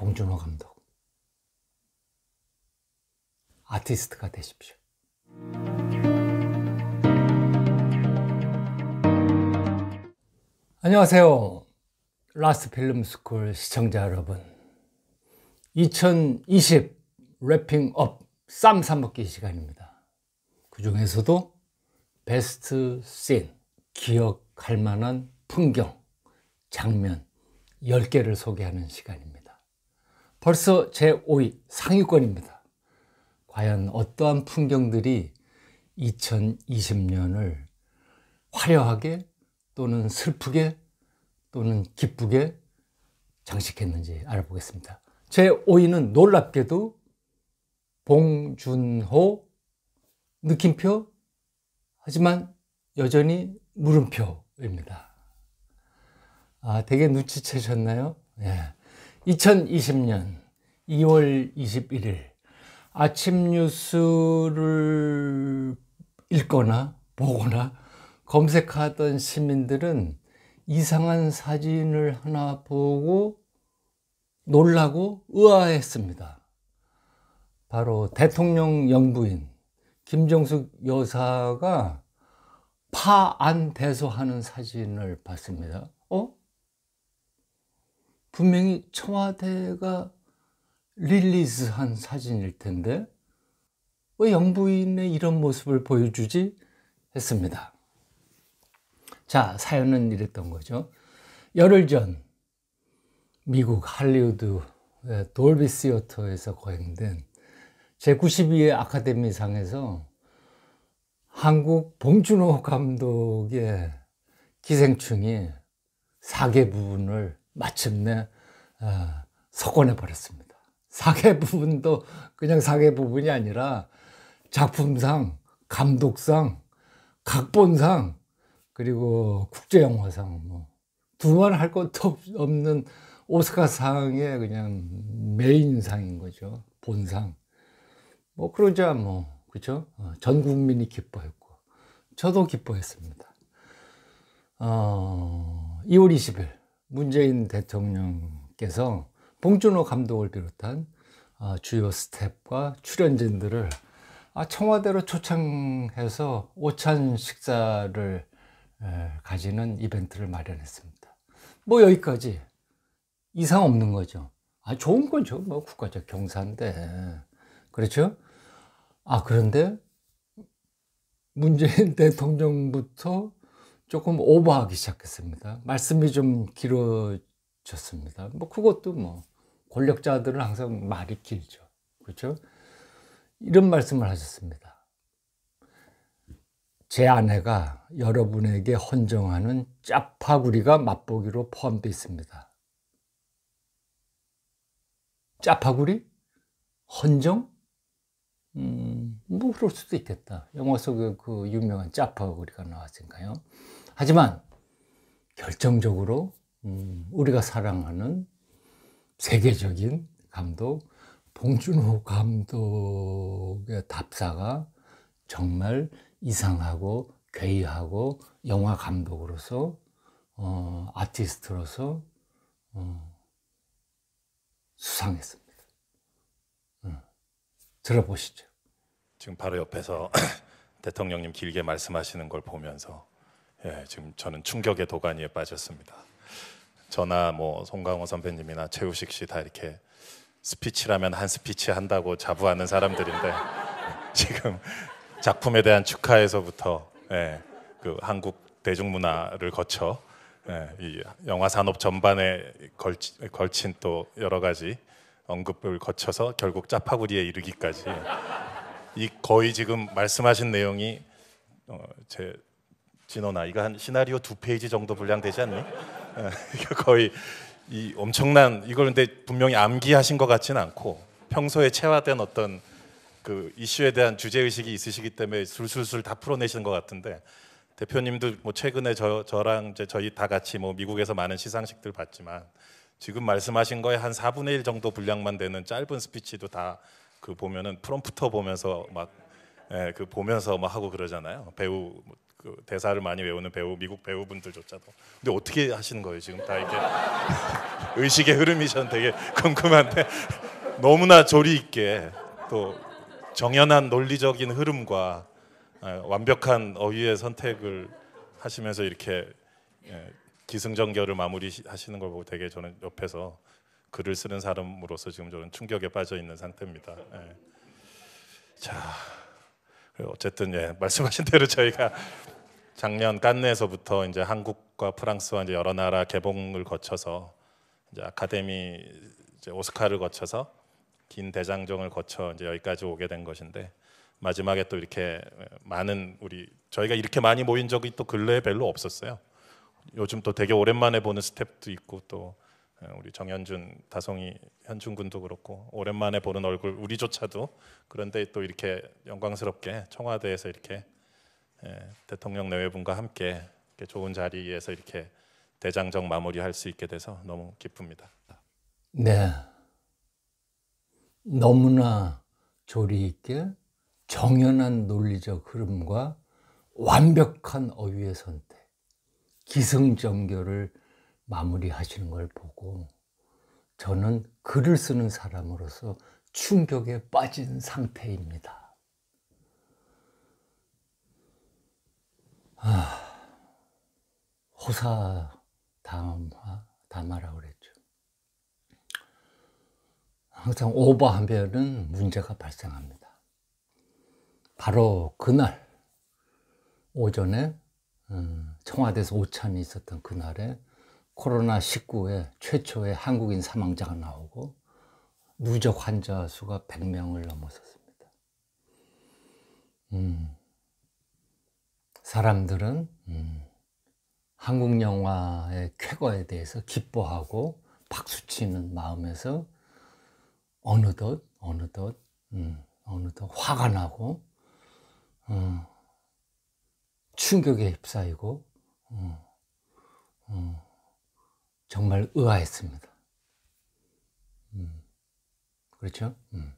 봉준호 감독. 아티스트가 되십시오. 안녕하세요. 라스트 필름 스쿨 시청자 여러분. 2020 랩핑업 쌈 싸먹기 시간입니다. 그 중에서도 베스트 씬, 기억할 만한 풍경, 장면 10개를 소개하는 시간입니다. 벌써 제5위 상위권입니다. 과연 어떠한 풍경들이 2020년을 화려하게 또는 슬프게 또는 기쁘게 장식했는지 알아보겠습니다. 제 5위는 놀랍게도 봉준호 느낌표 하지만 여전히 물음표입니다. 아, 되게 눈치채셨나요? 예. 2020년 2월 21일 아침 뉴스를 읽거나 보거나 검색하던 시민들은 이상한 사진을 하나 보고 놀라고 의아했습니다. 바로 대통령 영부인 김정숙 여사가 파 안 대소하는 사진을 봤습니다. 분명히 청와대가 릴리즈한 사진일 텐데 왜 영부인의 이런 모습을 보여주지 했습니다. 자 사연은 이랬던 거죠. 열흘 전 미국 할리우드 돌비 시어터에서 거행된 제92회 아카데미상에서 한국 봉준호 감독의 기생충이 사계 부분을 마침내 어, 석권해 버렸습니다. 사계 부분도 그냥 사계 부분이 아니라 작품상, 감독상, 각본상, 그리고 국제영화상 뭐두번할 것도 없는 오스카상의 그냥 메인상인 거죠. 본상. 뭐 그러자 뭐 그죠? 어, 전 국민이 기뻐했고 저도 기뻐했습니다. 어, 2월 20일 문재인 대통령께서 봉준호 감독을 비롯한 아, 주요 스텝과 출연진들을 아, 청와대로 초청해서 오찬 식사를 가지는 이벤트를 마련했습니다. 뭐 여기까지 이상 없는 거죠. 아, 좋은 거죠. 뭐 국가적 경사인데. 그렇죠? 아, 그런데 문재인 대통령부터 조금 오버하기 시작했습니다. 말씀이 좀 길어졌습니다. 뭐 그것도 뭐 권력자들은 항상 말이 길죠. 그렇죠? 이런 말씀을 하셨습니다. 제 아내가 여러분에게 헌정하는 짜파구리가 맛보기로 포함되 있습니다. 짜파구리? 헌정? 음, 뭐 그럴 수도 있겠다. 영화 속에 그 유명한 짜파구리가 나왔으니까요. 하지만 결정적으로 음, 우리가 사랑하는 세계적인 감독 봉준호 감독의 답사가 정말 이상하고 괴이하고 영화 감독으로서 어, 아티스트로서 어, 수상했습니다. 어, 들어보시죠. 지금 바로 옆에서 대통령님 길게 말씀하시는 걸 보면서 예, 지금 저는 충격의 도가니에 빠졌습니다. 저나 뭐 송강호 선배님이나 최우식 씨 다 이렇게 스피치라면 한 스피치 한다고 자부하는 사람들인데 지금 작품에 대한 축하에서부터 예, 그 한국 대중문화를 거쳐 예, 이 영화 산업 전반에 걸치, 걸친 또 여러 가지 언급을 거쳐서 결국 짜파구리에 이르기까지 이 거의 지금 말씀하신 내용이 어, 제 진호나 이거 한 시나리오 두 페이지 정도 분량 되지 않니? 어, 이거 거의 이 엄청난 이걸 근데 분명히 암기하신 것 같지는 않고 평소에 체화된 어떤 그 이슈에 대한 주제 의식이 있으시기 때문에 술술술 다 풀어내시는 것 같은데 대표님도 뭐 최근에 저, 저랑 이제 저희 다 같이 뭐 미국에서 많은 시상식들 봤지만 지금 말씀하신 거에 한 4분의 1 정도 분량만 되는 짧은 스피치도 다 그 보면은 프롬프터 보면서 막 예, 그 보면서 막 하고 그러잖아요. 배우 뭐그 대사를 많이 외우는 배우 미국 배우분들조차도 근데 어떻게 하시는 거예요 지금 다 이게 의식의 흐름이 전 되게 궁금한데 너무나 조리 있게 또 정연한 논리적인 흐름과 완벽한 어휘의 선택을 하시면서 이렇게 기승전결을 마무리하시는 걸 보고 되게 저는 옆에서 글을 쓰는 사람으로서 지금 저는 충격에 빠져 있는 상태입니다. 자. 예, 어쨌든 예, 말씀하신 대로 저희가 작년 깐네에서부터 이제 한국과 프랑스와 이제 여러 나라 개봉을 거쳐서 이제 아카데미 이제 오스카를 거쳐서 긴 대장정을 거쳐 이제 여기까지 오게 된 것인데 마지막에 또 이렇게 많은 우리 저희가 이렇게 많이 모인 적이 또 근래에 별로 없었어요. 요즘 또 되게 오랜만에 보는 스탭도 있고 또 어, 우리 정현준 다송이 현준 군도 그렇고 오랜만에 보는 얼굴 우리조차도 그런데 또 이렇게 영광스럽게 청와대에서 이렇게 예, 대통령 내외분과 함께 좋은 자리에서 이렇게 대장정 마무리할 수 있게 돼서 너무 기쁩니다. 네, 너무나 조리 있게 정연한 논리적 흐름과 완벽한 어휘의 선택, 기승전결을 마무리하시는 걸 보고 저는 글을 쓰는 사람으로서 충격에 빠진 상태입니다. 아, 호사 담화, 담화라 그랬죠. 항상 오버하면은 문제가 발생합니다. 바로 그날 오전에 음, 청와대에서 오찬이 있었던 그날에 코로나19에 최초의 한국인 사망자가 나오고 누적 환자 수가 100명을 넘어섰습니다. 음, 사람들은 음, 한국 영화의 쾌거에 대해서 기뻐하고 박수치는 마음에서 어느덧 어느덧 음, 어느덧 화가 나고 어, 충격에 휩싸이고 어, 어. 정말 의아했습니다. 음, 그렇죠? 음.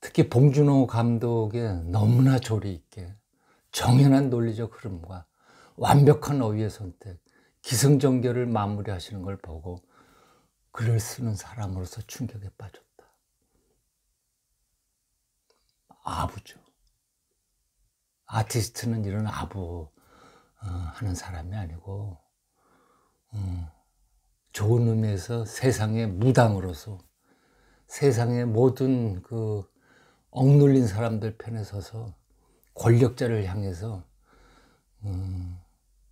특히 봉준호 감독의 너무나 조리 있게 정연한 논리적 흐름과 완벽한 어휘의 선택, 기승전결을 마무리하시는 걸 보고 글을 쓰는 사람으로서 충격에 빠졌다. 아부죠. 아티스트는 이런 아부 어, 하는 사람이 아니고 좋은 의미에서 세상의 무당으로서 세상의 모든 그 억눌린 사람들 편에 서서 권력자를 향해서 음,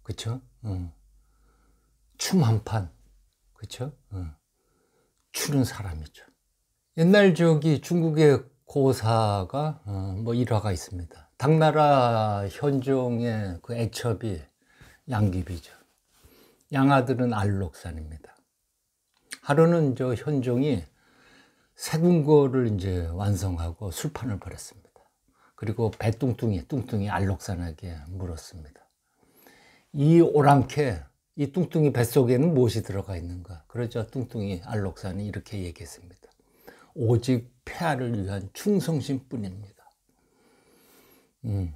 그쵸? 음, 춤한 판, 그쵸? 음, 추는 사람이죠. 옛날 저기 중국의 고사가 어, 뭐 일화가 있습니다. 당나라 현종의 그 애첩이 양귀비죠. 양아들은 알록산입니다. 하루는 저 현종이 세군고를 이제 완성하고 술판을 벌였습니다. 그리고 배뚱뚱이, 뚱뚱이 알록산에게 물었습니다. 이 오랑캐, 이 뚱뚱이 뱃속에는 무엇이 들어가 있는가? 그러자 뚱뚱이 알록산이 이렇게 얘기했습니다. 오직 폐하를 위한 충성심 뿐입니다. 음,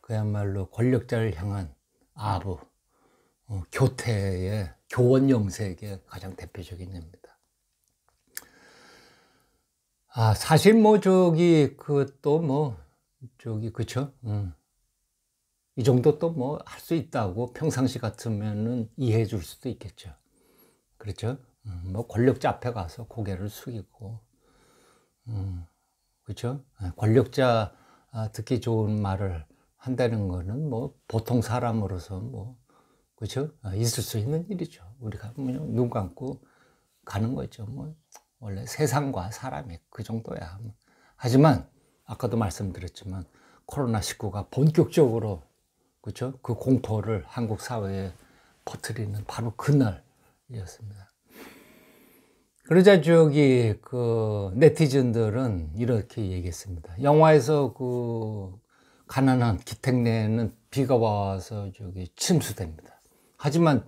그야말로 권력자를 향한 아부, 어, 교태의 교원 영색의 가장 대표적인 예입니다. 아 사실 뭐 저기 그 또 뭐 저기 그쵸? 음. 이 정도 또 뭐 할 수 있다고 평상시 같으면은 이해해 줄 수도 있겠죠. 그렇죠? 음, 뭐 권력자 앞에 가서 고개를 숙이고, 음, 그렇 아, 권력자 아, 듣기 좋은 말을 한다는 거는 뭐 보통 사람으로서 뭐 그죠? 아, 있을 수 있는 일이죠. 우리가 그눈 감고 가는 거죠. 뭐 원래 세상과 사람이 그 정도야. 뭐. 하지만 아까도 말씀드렸지만 코로나 19가 본격적으로 그죠? 그 공포를 한국 사회에 퍼뜨리는 바로 그날이었습니다. 그러자 저기 그 네티즌들은 이렇게 얘기했습니다. 영화에서 그 가난한 기택내에는 비가 와서 저기 침수됩니다. 하지만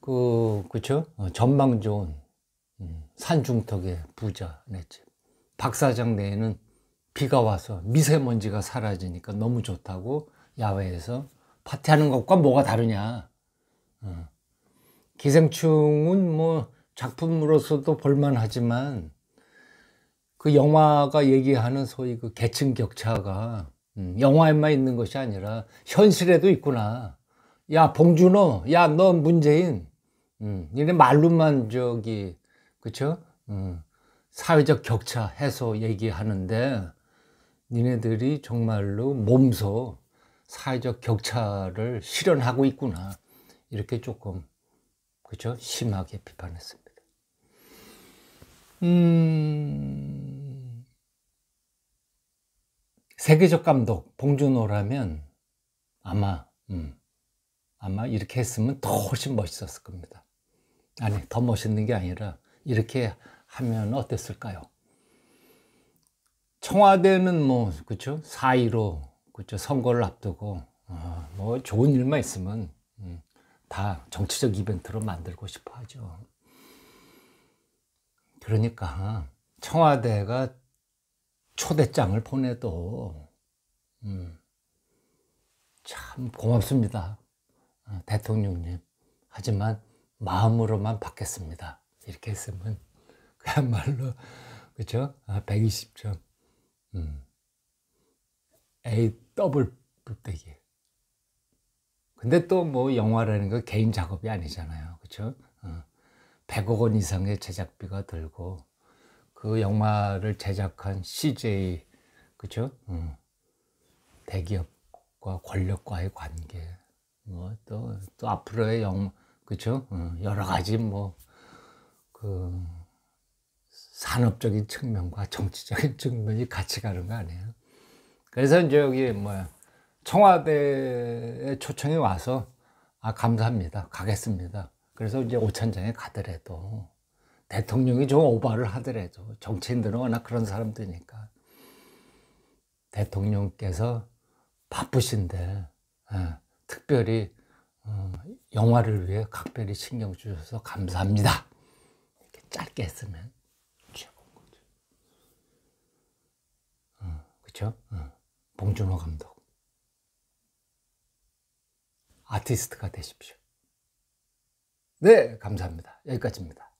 그그쵸죠 어, 전망 좋은 음, 산중턱의 부자네 집. 박 사장 내에는 비가 와서 미세먼지가 사라지니까 너무 좋다고 야외에서 파티하는 것과 뭐가 다르냐. 어. 기생충은 뭐 작품으로서도 볼만하지만 그 영화가 얘기하는 소위 그 계층 격차가 음, 영화에만 있는 것이 아니라 현실에도 있구나. 야 봉준호, 야너 문재인, 음, 이런 말로만 저기 그쵸? 음, 사회적 격차 해소 얘기하는데 니네들이 정말로 몸소 사회적 격차를 실현하고 있구나 이렇게 조금 그쵸 심하게 비판했습니다. 음... 세계적 감독 봉준호라면 아마 음, 아마 이렇게 했으면 더 훨씬 멋있었을 겁니다. 아니, 더 멋있는 게 아니라 이렇게 하면 어땠을까요? 청와대는 뭐, 그쵸? 4.15, 그쵸? 선거를 앞두고, 어, 뭐, 좋은 일만 있으면, 음, 다 정치적 이벤트로 만들고 싶어 하죠. 그러니까, 청와대가 초대장을 보내도, 음, 참 고맙습니다. 어, 대통령님, 하지만 마음으로만 받겠습니다. 이렇게 했으면 그야말로 그죠? 아, 120점. 음. A 더블 뿔빼기. 근데 또 뭐 영화라는 거 개인 작업이 아니잖아요. 그쵸? 어. 100억 원 이상의 제작비가 들고, 그 영화를 제작한 CJ, 그쵸? 어. 음. 대기업과 권력과의 관계, 뭐또또 앞으로의 영그쵸 어, 여러 가지 뭐 그 산업적인 측면과 정치적인 측면이 같이 가는 거 아니에요? 그래서 이제 여기 뭐야 청와대에 초청이 와서 아 감사합니다 가겠습니다. 그래서 이제 오천장에 가더라도 대통령이 좀 오바를 하더라도 정치인들은 워낙 그런 사람들이니까 대통령께서 바쁘신데 예. 특별히 어, 영화를 위해 각별히 신경 주셔서 감사합니다. 이렇게 짧게 했으면 최고인 거죠. 어, 그쵸? 어, 봉준호 감독. 아티스트가 되십시오. 네, 감사합니다. 여기까지입니다.